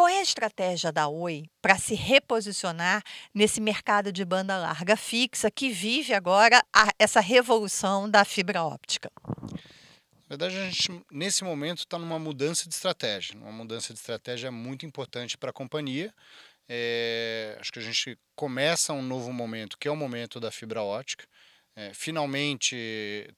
Qual é a estratégia da Oi para se reposicionar nesse mercado de banda larga fixa que vive agora a, essa revolução da fibra óptica? Na verdade, a gente, nesse momento, está numa mudança de estratégia. Uma mudança de estratégia muito importante para a companhia. É, acho que a gente começa um novo momento, que é o momento da fibra óptica é, finalmente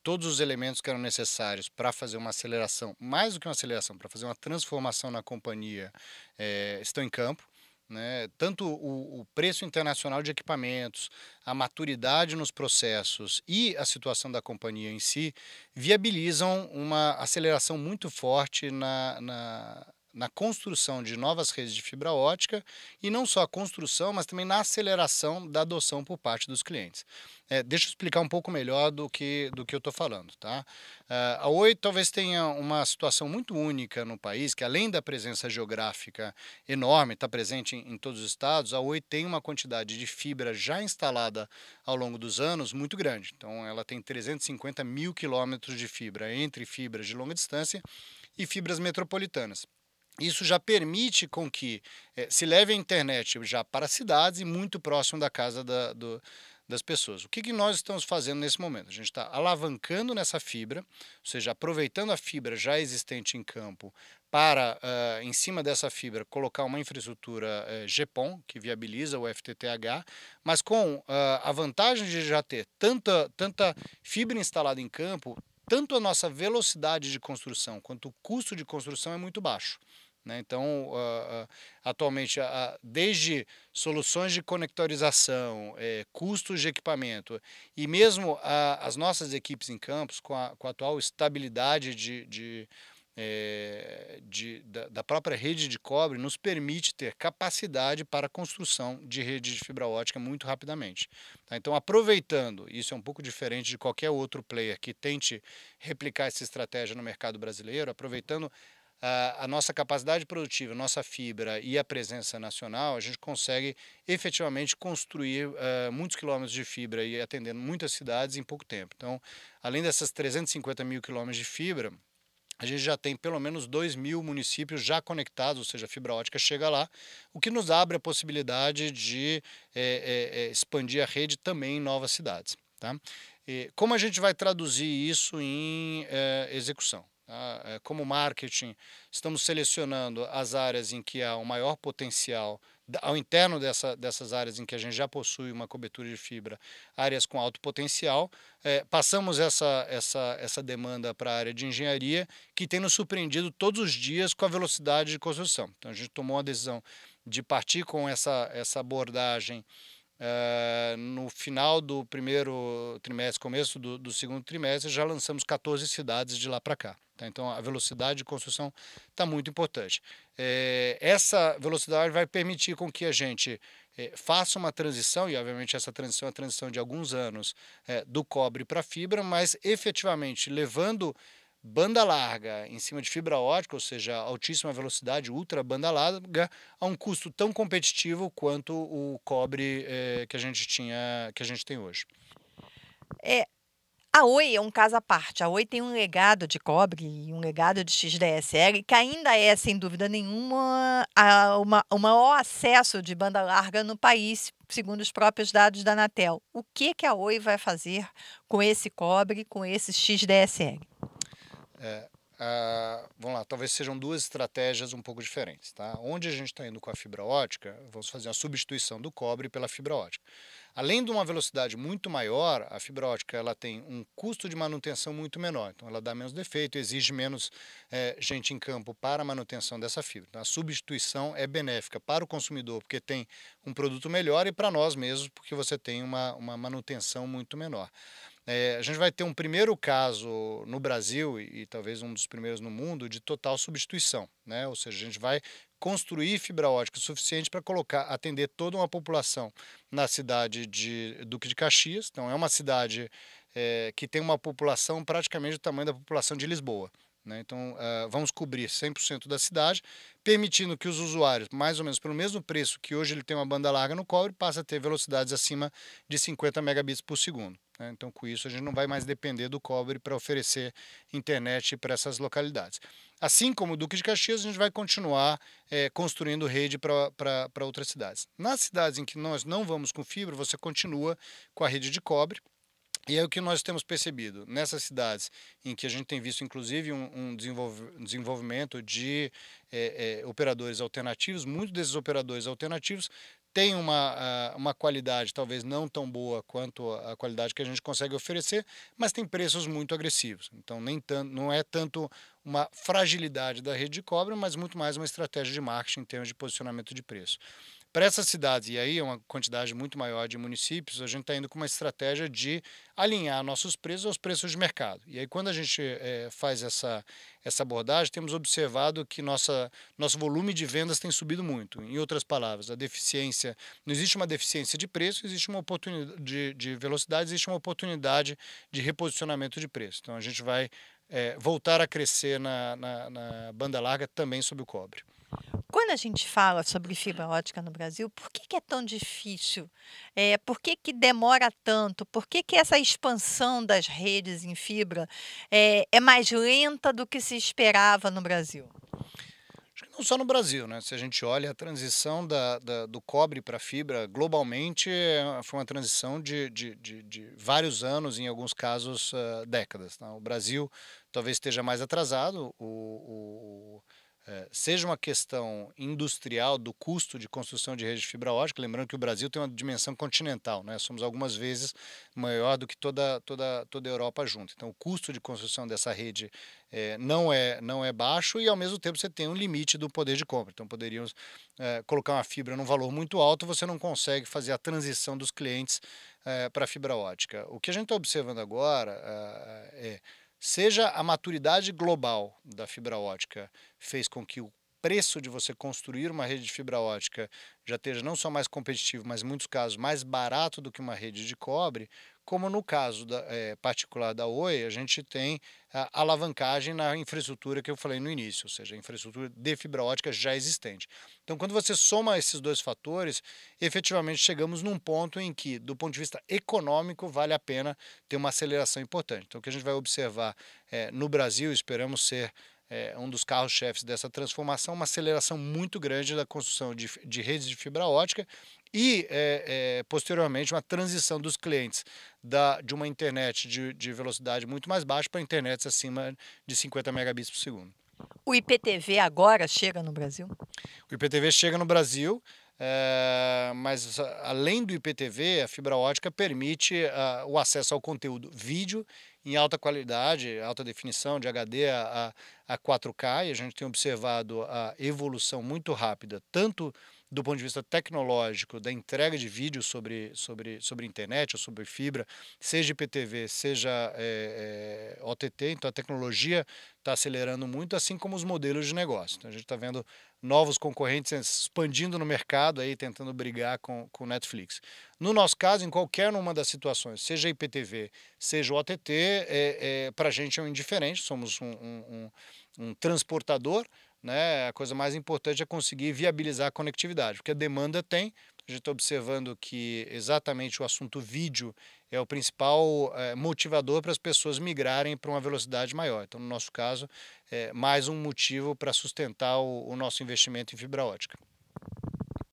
todos os elementos que eram necessários para fazer uma aceleração, mais do que uma aceleração, para fazer uma transformação na companhia, é, estão em campo. Né? Tanto o, o, preço internacional de equipamentos, a maturidade nos processos e a situação da companhia em si viabilizam uma aceleração muito forte na, na na construção de novas redes de fibra ótica e não só a construção, mas também na aceleração da adoção por parte dos clientes. É, deixa eu explicar um pouco melhor do que, do que eu estou falando. Tá? Ah, a Oi talvez tenha uma situação muito única no país, que além da presença geográfica enorme, está presente em, em todos os estados, a Oi tem uma quantidade de fibra já instalada ao longo dos anos muito grande. Então ela tem 350 mil quilômetros de fibra, entre fibras de longa distância e fibras metropolitanas. Isso já permite com que é, se leve a internet já para cidades e muito próximo da casa da, do, das pessoas. O que, que nós estamos fazendo nesse momento? A gente está alavancando nessa fibra, ou seja, aproveitando a fibra já existente em campo para, uh, em cima dessa fibra, colocar uma infraestrutura uh, eh, GPON, que viabiliza o FTTH, mas com uh, a vantagem de já ter tanta, tanta fibra instalada em campo, tanto a nossa velocidade de construção quanto o custo de construção é muito baixo. Né? Então, uh, uh, atualmente, uh, desde soluções de conectorização, eh, custos de equipamento e mesmo as nossas equipes em campos, com a, com a atual estabilidade de, de é, de, da, da, própria rede de cobre nos permite ter capacidade para a construção de rede de fibra ótica muito rapidamente. Tá? Então, aproveitando, isso é um pouco diferente de qualquer outro player que tente replicar essa estratégia no mercado brasileiro, aproveitando a, a nossa capacidade produtiva, nossa fibra e a presença nacional, a gente consegue efetivamente construir uh, muitos quilômetros de fibra e atendendo muitas cidades em pouco tempo. Então, além dessas 350 mil quilômetros de fibra, a gente já tem pelo menos 2 mil municípios já conectados, ou seja, a fibra ótica chega lá, o que nos abre a possibilidade de é, é, expandir a rede também em novas cidades. Tá? E como a gente vai traduzir isso em execução? Né, eh, como marketing, estamos selecionando as áreas em que há o um maior potencial, ao interno dessa, dessas áreas em que a gente já possui uma cobertura de fibra, áreas com alto potencial. É, passamos essa, essa, essa demanda para a área de engenharia, que tem nos surpreendido todos os dias com a velocidade de construção. Então, a gente tomou a decisão de partir com essa, essa abordagem Uh, no final do primeiro trimestre, começo do, do, segundo trimestre, já lançamos 14 cidades de lá para cá. Tá? Então, a velocidade de construção está muito importante. É, essa velocidade vai permitir com que a gente é, faça uma transição, e obviamente essa transição é a transição de alguns anos, é, do cobre para a fibra, mas efetivamente levando banda larga em cima de fibra ótica, ou seja, altíssima velocidade, ultra banda larga, a um custo tão competitivo quanto o cobre é, que a gente tinha, que a gente tem hoje. É, a Oi é um caso à parte. A Oi tem um legado de cobre e um legado de XDSL que ainda é, sem dúvida nenhuma, a, uma, o maior acesso de banda larga no país, segundo os próprios dados da Anatel. O que, que a Oi vai fazer com esse cobre, com esse XDSL? É, a, vamos lá, talvez sejam duas estratégias um pouco diferentes. Tá? Onde a gente está indo com a fibra ótica, vamos fazer a substituição do cobre pela fibra ótica. Além de uma velocidade muito maior, a fibra ótica ela tem um custo de manutenção muito menor, então ela dá menos defeito, exige menos é, gente em campo para a manutenção dessa fibra. Então, a substituição é benéfica para o consumidor, porque tem um produto melhor, e para nós mesmos, porque você tem uma, uma manutenção muito menor. É, a gente vai ter um primeiro caso no Brasil, e, e talvez um dos primeiros no mundo, de total substituição. Né? Ou seja, a gente vai construir fibra ótica suficiente para colocar, atender toda uma população na cidade de Duque de Caxias. Então, é uma cidade é, que tem uma população praticamente do tamanho da população de Lisboa. Né? Então, uh, vamos cobrir 100% da cidade, permitindo que os usuários, mais ou menos pelo mesmo preço que hoje ele tem uma banda larga no cobre, passa a ter velocidades acima de 50 megabits por segundo. Né? Então, com isso, a gente não vai mais depender do cobre para oferecer internet para essas localidades. Assim como o Duque de Caxias, a gente vai continuar é, construindo rede para outras cidades. Nas cidades em que nós não vamos com fibra, você continua com a rede de cobre, e é o que nós temos percebido nessas cidades em que a gente tem visto, inclusive, um, um desenvolvimento de é, é, operadores alternativos. Muitos desses operadores alternativos têm uma, uma qualidade talvez não tão boa quanto a qualidade que a gente consegue oferecer, mas tem preços muito agressivos. Então, nem tanto, não é tanto uma fragilidade da rede de cobre, mas muito mais uma estratégia de marketing em termos de posicionamento de preço. Para essas cidades, e aí é uma quantidade muito maior de municípios, a gente está indo com uma estratégia de alinhar nossos preços aos preços de mercado. E aí, quando a gente é, faz essa, essa abordagem, temos observado que nossa, nosso volume de vendas tem subido muito. Em outras palavras, a deficiência, não existe uma deficiência de preço, existe uma oportunidade de, de velocidade, existe uma oportunidade de reposicionamento de preço. Então, a gente vai é, voltar a crescer na, na, na banda larga também sob o cobre. Quando a gente fala sobre fibra ótica no Brasil, por que, que é tão difícil? É, por que, que, demora tanto? Por que, que, essa expansão das redes em fibra é, é mais lenta do que se esperava no Brasil? só no Brasil, né? Se a gente olha a transição da, da do cobre para fibra globalmente, eh, foi uma transição de, de, de, de vários anos, em alguns casos, uh, décadas. Tá? O Brasil talvez esteja mais atrasado, o, o é, seja uma questão industrial do custo de construção de rede de fibra ótica, lembrando que o Brasil tem uma dimensão continental, né? somos algumas vezes maior do que toda, toda, toda a Europa junto. Então, o custo de construção dessa rede é, não, é, não é baixo e, ao mesmo tempo, você tem um limite do poder de compra. Então, poderíamos é, colocar uma fibra num valor muito alto, você não consegue fazer a transição dos clientes é, para a fibra ótica. O que a gente está observando agora é, é Seja a maturidade global da fibra ótica fez com que o preço de você construir uma rede de fibra ótica já esteja não só mais competitivo, mas em muitos casos mais barato do que uma rede de cobre, como no caso da, é, particular da Oi, a gente tem a alavancagem na infraestrutura que eu falei no início, ou seja, a infraestrutura de fibra ótica já existente. Então, quando você soma esses dois fatores, efetivamente chegamos num ponto em que, do ponto de vista econômico, vale a pena ter uma aceleração importante. Então, o que a gente vai observar é, no Brasil, esperamos ser é, um dos carros-chefes dessa transformação, uma aceleração muito grande da construção de, de redes de fibra ótica e, é, é, posteriormente, uma transição dos clientes da, de uma internet de, de velocidade muito mais baixa para internet acima de 50 megabits por segundo. O IPTV agora chega no Brasil? O IPTV chega no Brasil. É, mas ah, além do IPTV, a fibra ótica permite ah, o acesso ao conteúdo vídeo em alta qualidade, alta definição, de HD a, a, 4K, e a gente tem observado a evolução muito rápida, tanto do ponto de vista tecnológico, da entrega de vídeo sobre, sobre, sobre internet ou sobre fibra, seja IPTV, seja é, é, OTT, então a tecnologia está acelerando muito, assim como os modelos de negócio. Então a gente está vendo novos concorrentes expandindo no mercado, aí tentando brigar com o Netflix. No nosso caso, em qualquer uma das situações, seja IPTV, seja OTT, é, é para a gente é um indiferente, somos um, um, um, um transportador, né, a coisa mais importante é conseguir viabilizar a conectividade, porque a demanda tem. A gente está observando que exatamente o assunto vídeo é o principal é, motivador para as pessoas migrarem para uma velocidade maior. Então, no nosso caso, é mais um motivo para sustentar o, o nosso investimento em fibra ótica.